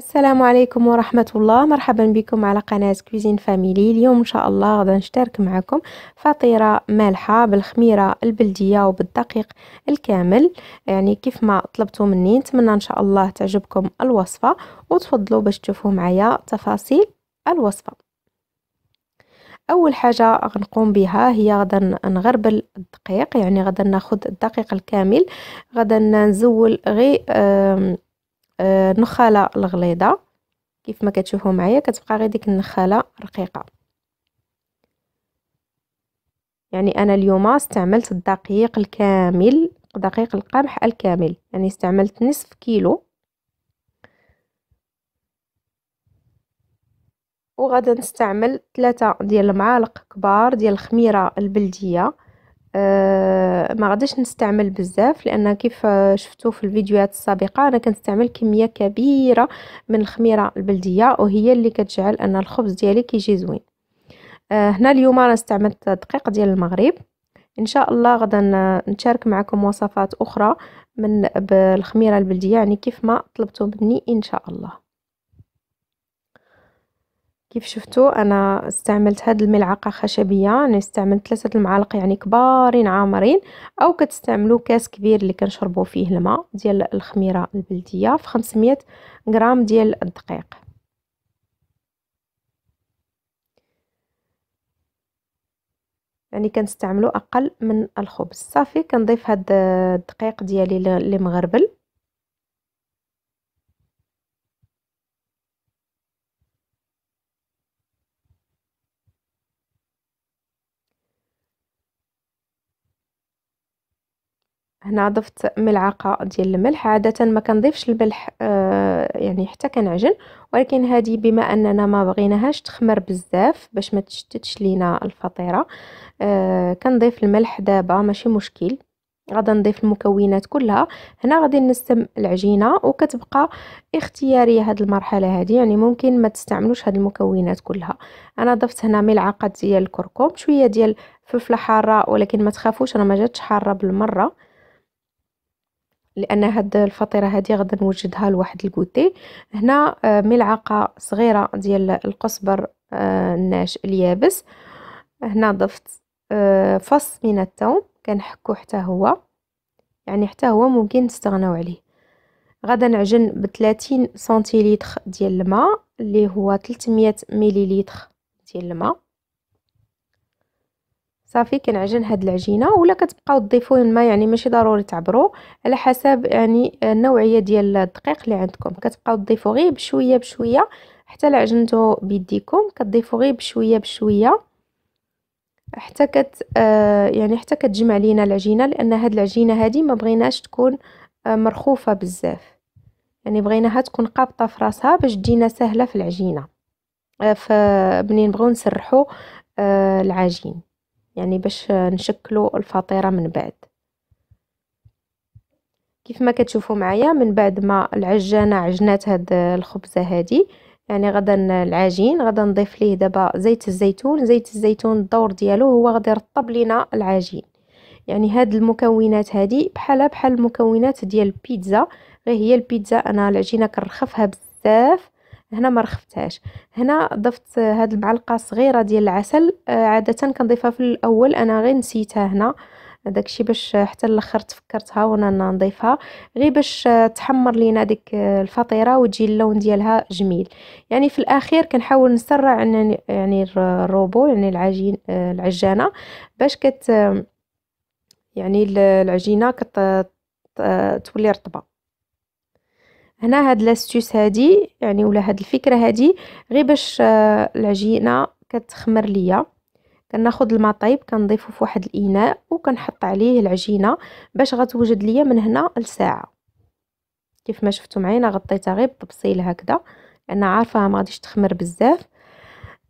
السلام عليكم ورحمة الله مرحبا بكم على قناة كوزين فاميلي اليوم إن شاء الله غدا نشترك معكم فطيرة مالحة بالخميرة البلدية وبالدقيق الكامل يعني كيف ما طلبتوا مني نتمنى إن شاء الله تعجبكم الوصفة وتفضلوا باش تشوفوا معايا تفاصيل الوصفة اول حاجه غنقوم بها هي غدا نغربل الدقيق يعني غدا ناخذ الدقيق الكامل غدا نزول غير النخاله آه، الغليظه كيف ما كتشوفوا معايا كتبقى غير ديك النخاله رقيقه يعني انا اليوم استعملت الدقيق الكامل دقيق القمح الكامل يعني استعملت نصف كيلو وغادا نستعمل ثلاثة ديال المعالق كبار ديال الخميرة البلدية آه، ما غاديش نستعمل بزاف لان كيف شفتوا في الفيديوهات السابقه انا كنستعمل كميه كبيره من الخميره البلديه وهي اللي كتجعل ان الخبز ديالي كيجي زوين آه، هنا اليوم انا استعملت دقيق ديال المغرب ان شاء الله غدا نشارك معكم وصفات اخرى من بالخميره البلديه يعني كيف ما طلبتوا مني ان شاء الله كيف شفتوا انا استعملت هاد الملعقه خشبيه انا يعني استعملت ثلاثه المعالق يعني كبارين عامرين او كتستعملوا كاس كبير اللي كنشربوا فيه الماء ديال الخميره البلديه في 500 غرام ديال الدقيق يعني كنستعملوا اقل من الخبز صافي كنضيف هاد الدقيق ديالي اللي مغربل هنا ضفت ملعقه ديال الملح عاده ما كنضيفش الملح آه، يعني حتى كنعجن ولكن هذه بما اننا ما بغيناهاش تخمر بزاف باش ما تشتتش لينا الفطيره آه، كنضيف الملح دابا ماشي مشكل غادا نضيف المكونات كلها هنا غادي نسم العجينه وكتبقى اختياريه هاد المرحله هادي يعني ممكن ما تستعملوش هاد المكونات كلها انا ضفت هنا ملعقه ديال الكركم شويه ديال فلفله حاره ولكن ما تخافوش راه ما جاتش حاره بالمره لان هاد الفطيره هادي غادي نوجدها لواحد الكوتي هنا آه، ملعقه صغيره ديال القزبر آه، الناش اليابس هنا ضفت آه، فص من الثوم كنحكو حتى هو يعني حتى هو ممكن نستغناو عليه غدا نعجن ب 30 سنتيلتر ديال الماء اللي هو 300 مليلتر ديال الماء صافي كنعجن هاد العجينه ولا كتبقاو تضيفوا الماء يعني ماشي ضروري تعبروا على حسب يعني النوعيه ديال الدقيق اللي عندكم كتبقاو تضيفوا غير بشويه بشويه حتى لعجنتو بيديكم كتضيفوا غير بشويه بشويه حتى كت آه يعني حتى كتجمع لينا العجينه لان هاد العجينه هادي ما بغيناش تكون آه، مرخوفه بزاف يعني بغيناها تكون قابطه في راسها باش تجينا سهله في العجينه آه فبنين بغيو نسرحوا آه، العجين يعني باش نشكلو الفطيرة من بعد كيف ما كتشوفوا معايا من بعد ما العجانة عجنات هاد الخبزة هادي يعني غدا العجين غدا نضيف ليه دابا زيت الزيتون زيت الزيتون الدور ديالو هو غادي يرطب لينا العجين يعني هاد المكونات هادي بحالها بحال المكونات ديال البيتزا غير هي البيتزا انا العجينه كنرخفها بزاف هنا ما رخفتهاش هنا ضفت هاد المعلقه صغيره ديال العسل آه، عاده كنضيفها في الاول انا غير نسيتها هنا داكشي باش حتى الاخر تفكرتها وانا نضيفها غير باش آه، تحمر لينا ديك الفطيره وتجي اللون ديالها جميل يعني في الاخير كنحاول نسرع يعني الروبو يعني العجين آه، العجانه باش كت يعني العجينه كت تولي رطبه هنا هاد لاستيس هادي يعني ولا هاد الفكره هادي غير باش آه، العجينه كتخمر ليا كناخذ الماء طايب كنضيفه في واحد الاناء وكنحط عليه العجينه باش غتوجد ليا من هنا لساعه كيف ما شفتوا معايا غطيتها غير بطبسيل هكذا انا عارفه ما غاديش تخمر بزاف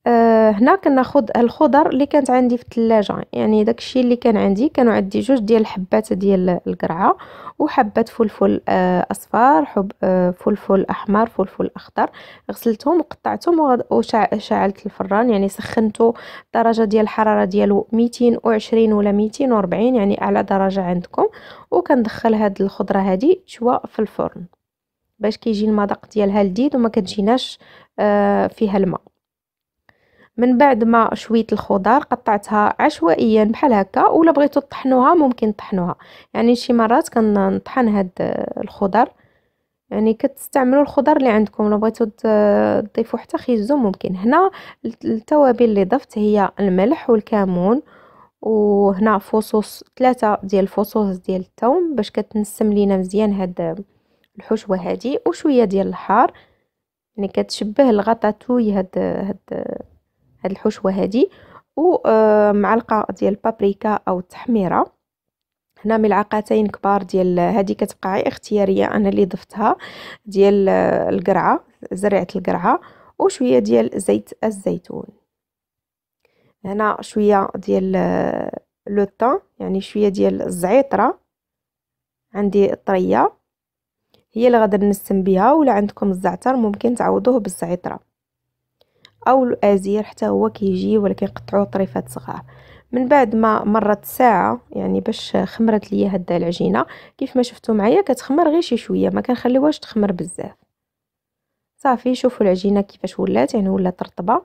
آه، هنا كناخد الخضر اللي كانت عندي في الثلاجه يعني داكشي اللي كان عندي كانوا عندي جوج ديال الحبات ديال القرعه وحبة فلفل آه، اصفر حب آه، فلفل احمر فلفل اخضر غسلتهم وقطعتهم وشعلت الفران يعني سخنته درجه ديال الحراره ديالو 220 ولا 240 يعني اعلى درجه عندكم وكندخل هاد الخضره هادي تشوى في الفرن باش كيجي المذاق ديالها لذيذ وما كتجيناش فيها الماء من بعد ما شويت الخضار قطعتها عشوائيا بحال هكا ولا بغيتو تطحنوها ممكن تطحنوها يعني شي مرات كنطحن هاد الخضر يعني كتستعملوا الخضر اللي عندكم لو بغيتو تضيفوا حتى خيزو ممكن هنا التوابل اللي ضفت هي الملح والكمون وهنا فصوص ثلاثة ديال الفصوص ديال الثوم باش كتنسم لينا مزيان هاد الحشوه هادي وشويه ديال الحار يعني كتشبه الغطاتوي هاد هاد هاد الحشوه هادي ومعلقه آه، ديال البابريكا او التحميره هنا ملعقتين كبار ديال هذه كتبقى غير اختياريه انا اللي ضفتها ديال آه، القرعه زرعه القرعه وشويه ديال زيت الزيتون هنا شويه ديال آه، لو يعني شويه ديال الزعيطره عندي طريه هي اللي غادي نسم بها ولا عندكم الزعتر ممكن تعوضوه بالزعتره او الازير حتى هو كيجي ولكن قطعوه طريفات صغار من بعد ما مرت ساعه يعني باش خمرت ليا هاد العجينه كيف ما شفتوا معايا كتخمر غير شي شويه ما كنخليوهاش تخمر بزاف صافي شوفوا العجينه كيفاش ولات يعني ولات رطبه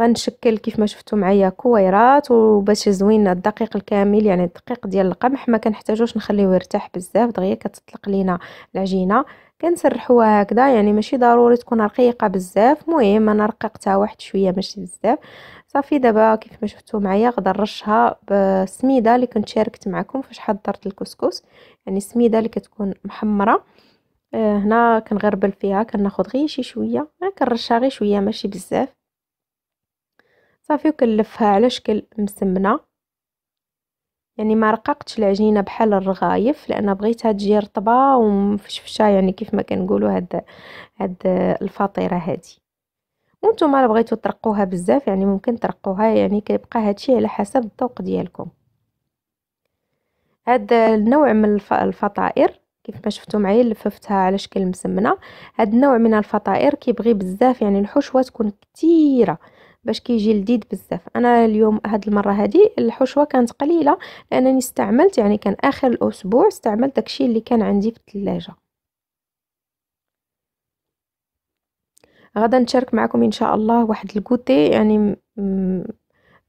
غنشكل كيف ما شفتوا معايا كويرات وباش زوين الدقيق الكامل يعني الدقيق ديال القمح ما كنحتاجوش نخليه يرتاح بزاف دغيا كتطلق لينا العجينه كنسرحوها هكذا يعني ماشي ضروري تكون رقيقه بزاف مهم انا رققتها واحد شويه ماشي بزاف صافي دابا كيف ما شفتوا معايا غدا نرشها بالسميده اللي كنت شاركت معكم فاش حضرت الكسكس يعني السميده اللي كتكون محمره آه، هنا كنغربل فيها كناخذ غير شي شويه آه، كنرشها غير شويه ماشي بزاف صافي وكنلفها على شكل مسمنه يعني ما رققتش العجينه بحال الرغايف لان بغيتها تجي رطبه ومفشفشه يعني كيف ما كنقولوا هاد هاد الفطيره هادي وانتم الا بغيتو ترقوها بزاف يعني ممكن ترقوها يعني كيبقى هادشي على حسب الذوق ديالكم هاد النوع من الفطائر كيف ما شفتوا معايا لففتها على شكل مسمنه هاد النوع من الفطائر كيبغي بزاف يعني الحشوه تكون كثيره باش كيجي لذيذ بزاف انا اليوم هاد المره هادي الحشوه كانت قليله لانني استعملت يعني كان اخر الاسبوع استعملت داكشي اللي كان عندي في الثلاجه غدا نشارك معكم ان شاء الله واحد الكوتي يعني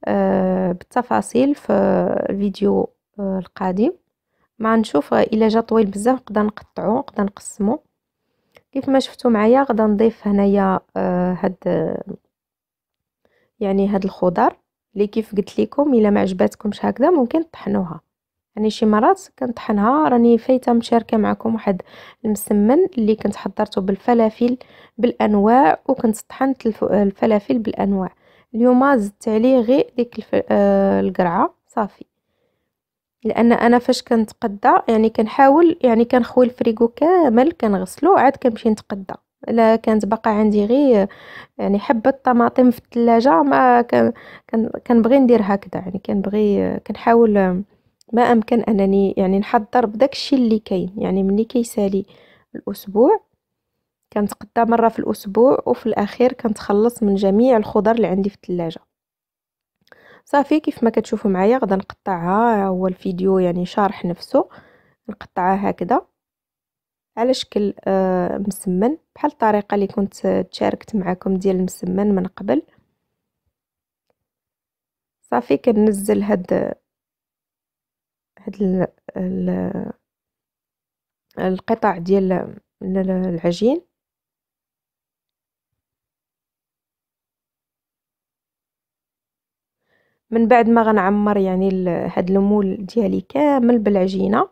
آه بالتفاصيل في الفيديو آه القادم ما نشوف آه، الا جا طويل بزاف نقدر نقطعو نقدر نقسمو كيف ما شفتوا معايا غدا نضيف هنايا آه هاد يعني هاد الخضر اللي كيف قلت لكم الا ما عجباتكمش هكذا ممكن تطحنوها يعني شي مرات كنطحنها راني فايته مشاركه معكم واحد المسمن اللي كنت حضرته بالفلافل بالانواع وكنت طحنت الفلافل بالانواع اليوم زدت عليه غير ديك الف... آه القرعه صافي لان انا فاش كنتقدى يعني كنحاول يعني كنخوي الفريغو كامل كنغسلو عاد كنمشي نتقدى الا كانت باقا عندي غير يعني حبه طماطم في الثلاجه ما كان كنبغي ندير هكذا يعني كنبغي كنحاول ما امكن انني يعني نحضر بداك الشيء اللي كاين يعني ملي كيسالي الاسبوع كنتقدى مره في الاسبوع وفي الاخير كنتخلص من جميع الخضر اللي عندي في الثلاجه صافي كيف ما كتشوفوا معايا غدا نقطعها هو الفيديو يعني شارح نفسه نقطعها هكذا على شكل آه، مسمن بحال الطريقه اللي كنت تشاركت معكم ديال المسمن من قبل صافي كنزل هاد هاد ال ال القطع ديال العجين من بعد ما غنعمر يعني هاد المول ديالي كامل بالعجينه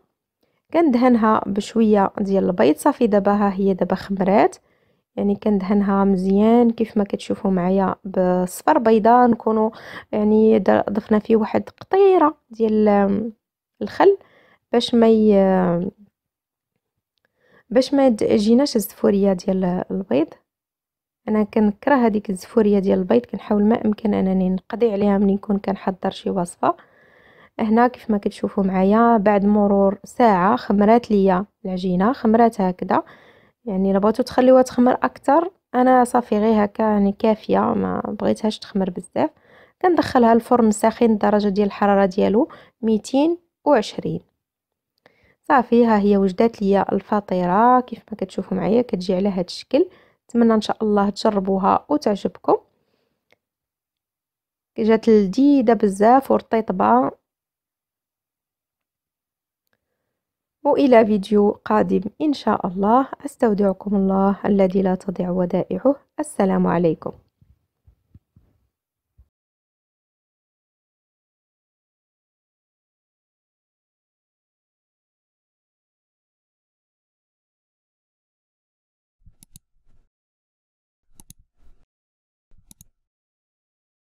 كندهنها بشويه ديال البيض صافي دابا ها هي دابا خمرات يعني كندهنها مزيان كيف ما كتشوفوا معايا بصفر بيضاء نكونوا يعني ضفنا فيه واحد قطيره ديال الخل باش ما ي... باش ما تجيناش الزفوريه ديال البيض انا كنكره هذيك الزفوريه ديال البيض كنحاول ما امكن انني نقضي عليها ملي نكون كنحضر شي وصفه هنا كيف ما كتشوفوا معايا بعد مرور ساعه خمرات ليا العجينه خمرات هكذا يعني الا بغيتو تخليوها تخمر اكثر انا صافي غير هكا يعني كافيه ما بغيتهاش تخمر بزاف كندخلها الفرن ساخن الدرجه ديال الحراره ديالو 220 صافي ها هي وجدات ليا الفطيره كيف ما كتشوفوا معايا كتجي على هذا الشكل نتمنى ان شاء الله تجربوها وتعجبكم جات لذيذه بزاف ورطيطبه وإلى فيديو قادم إن شاء الله أستودعكم الله الذي لا تضيع ودائعه السلام عليكم